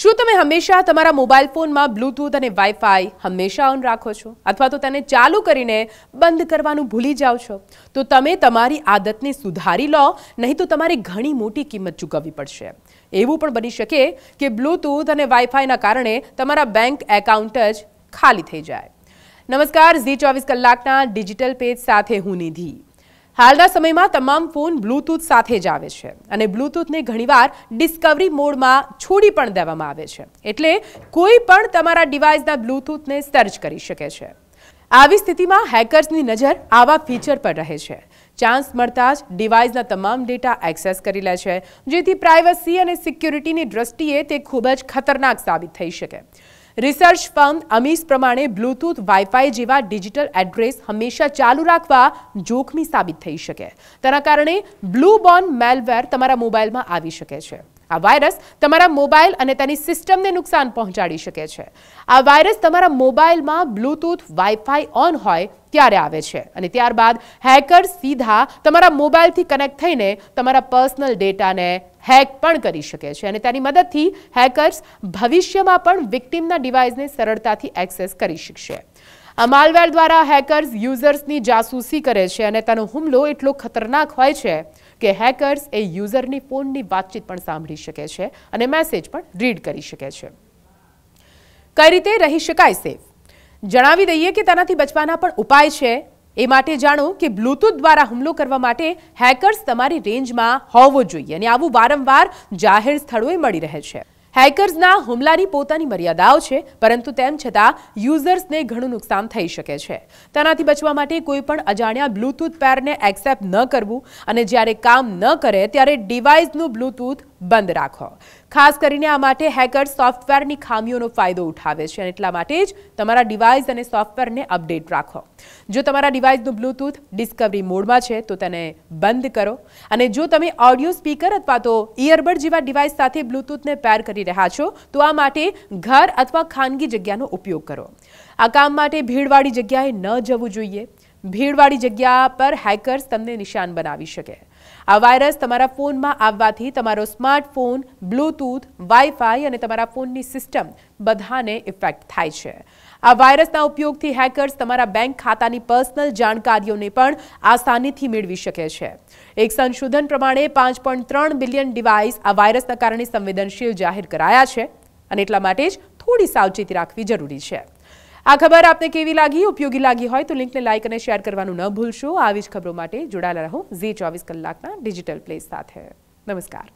શું તમે હંમેશા તમારા મોબાઈલ ફોનમાં બ્લૂટૂથ અને વાઈફાઈ હંમેશા ઓન રાખો છો અથવા તો તેને ચાલુ કરીને બંધ કરવાનું ભૂલી જાઓ છો તો તમે તમારી આદતને સુધારી લો નહીં તો તમારે ઘણી મોટી કિંમત ચૂકવવી પડશે એવું પણ બની શકે કે બ્લૂટૂથ અને વાઈફાઈના કારણે તમારા બેંક એકાઉન્ટ જ ખાલી થઈ જાય નમસ્કાર ઝી ચોવીસ કલાકના ડિજિટલ પેજ સાથે હું નિધિ હાલના સમયમાં તમામ ફોન બ્લૂટૂથ સાથે જ આવે છે અને બ્લૂટૂથને ઘણીવાર ડિસ્કવરી મોડમાં છોડી પણ દેવામાં આવે છે એટલે કોઈ પણ તમારા ડિવાઇસના બ્લૂટૂથને સર્ચ કરી શકે છે આવી સ્થિતિમાં હેકર્સની નજર આવા ફીચર પર રહે છે ચાન્સ મળતા જ ડિવાઇસના તમામ ડેટા એક્સેસ કરી લે છે જેથી પ્રાઇવસી અને સિક્યુરિટીની દ્રષ્ટિએ તે ખૂબ જ ખતરનાક સાબિત થઈ શકે રિસર્ચ ફર્મ અમીસ પ્રમાણે બ્લૂટૂથ વાઇફાઈ જેવા ડિજિટલ એડ્રેસ હંમેશા ચાલુ રાખવા જોખમી સાબિત થઈ શકે તેના કારણે બ્લૂબોર્ન મેલવેર તમારા મોબાઈલમાં આવી શકે છે આ વાયરસ તમારા મોબાઈલ અને તેની સિસ્ટમને નુકસાન પહોંચાડી શકે છે આ વાયરસ તમારા મોબાઈલમાં બ્લુટૂથ વાઇફાઈ ઓન હોય ત્યારે આવે છે અને ત્યારબાદ હેકર સીધા તમારા મોબાઈલથી કનેક્ટ થઈને તમારા પર્સનલ ડેટાને હેક પણ કરી શકે છે અને તેની મદદથી હેકર્સ ભવિષ્યમાં પણ વિક્ટીમના ડિવાઇસને સરળતાથી એક્સેસ કરી શકશે આ દ્વારા હેકર્સ યુઝર્સની જાસૂસી કરે છે અને તેનો હુમલો એટલો ખતરનાક હોય છે કે હેકર્સ એ યુઝરની ફોનની વાતચીત પણ સાંભળી શકે છે અને મેસેજ પણ રીડ કરી શકે છે કઈ રીતે રહી શકાય સેફ જણાવી દઈએ કે તેનાથી બચવાના પણ ઉપાય છે એ માટે જાણો કે બ્લૂટૂથ દ્વારા હુમલો કરવા માટે હેકર્સ તમારી રેન્જમાં હોવો જોઈએ અને આવું વારંવાર જાહેર સ્થળોએ મળી રહે છે હેકર્સના હુમલાની પોતાની મર્યાદાઓ છે પરંતુ તેમ છતાં યુઝર્સને ઘણું નુકસાન થઈ શકે છે તેનાથી બચવા માટે કોઈ પણ અજાણ્યા બ્લૂટૂથ પેરને એક્સેપ્ટ ન કરવું અને જ્યારે કામ ન કરે ત્યારે ડિવાઇસનું બ્લૂટૂથ બંધ રાખો ખાસ કરીને આ માટે હેકર્સ સોફ્ટવેરની ખામીઓનો ફાયદો ઉઠાવે છે અને એટલા માટે જ તમારા ડિવાઇસ અને સોફ્ટવેરને અપડેટ રાખો જો તમારા ડિવાઇસનું બ્લૂટૂથ ડિસ્કવરી મોડમાં છે તો તેને બંધ કરો અને જો તમે ઓડિયો સ્પીકર અથવા તો ઇયરબડ જેવા ડિવાઇસ સાથે બ્લૂટૂથને પેર કરી રહ્યા છો તો આ માટે ઘર અથવા ખાનગી જગ્યાનો ઉપયોગ કરો આ કામ માટે ભીડવાળી જગ્યાએ ન જવું જોઈએ ભીડવાળી જગ્યા પર હેકર્સ તમને નિશાન બનાવી શકે આ વાયરસ તમારા ફોનમાં આવવાથી તમારો સ્માર્ટફોન બ્લૂટૂથ વાઈફાઈ અને તમારા ફોનની સિસ્ટમ બધાને ઇફેક્ટ થાય છે આ વાયરસના ઉપયોગથી હેકર્સ તમારા બેંક ખાતાની પર્સનલ જાણકારીઓને પણ આસાનીથી મેળવી શકે છે એક સંશોધન પ્રમાણે પાંચ પોઈન્ટ ત્રણ બિલિયન ડિવાઇસ આ વાયરસના કારણે સંવેદનશીલ જાહેર કરાયા છે અને એટલા માટે જ થોડી સાવચેતી રાખવી જરૂરી છે આ ખબર આપને કેવી લાગી ઉપયોગી લાગી હોય તો લિંકને લાઇક અને શેર કરવાનું ન ભૂલશો આવી જ ખબરો માટે જોડાયેલા રહો ઝી ચોવીસ કલાકના ડિજિટલ પ્લેસ સાથે નમસ્કાર